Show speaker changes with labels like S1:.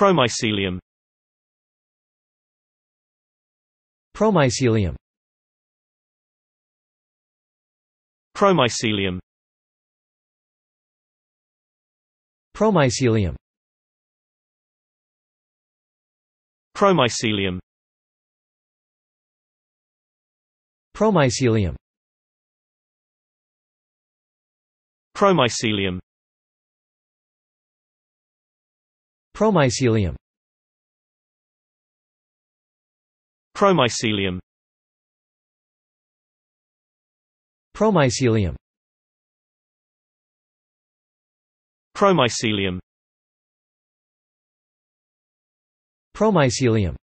S1: Promycelium Promycelium Promycelium Promycelium Promycelium Promycelium Promycelium Promycelium Promycelium Promycelium Promycelium Promycelium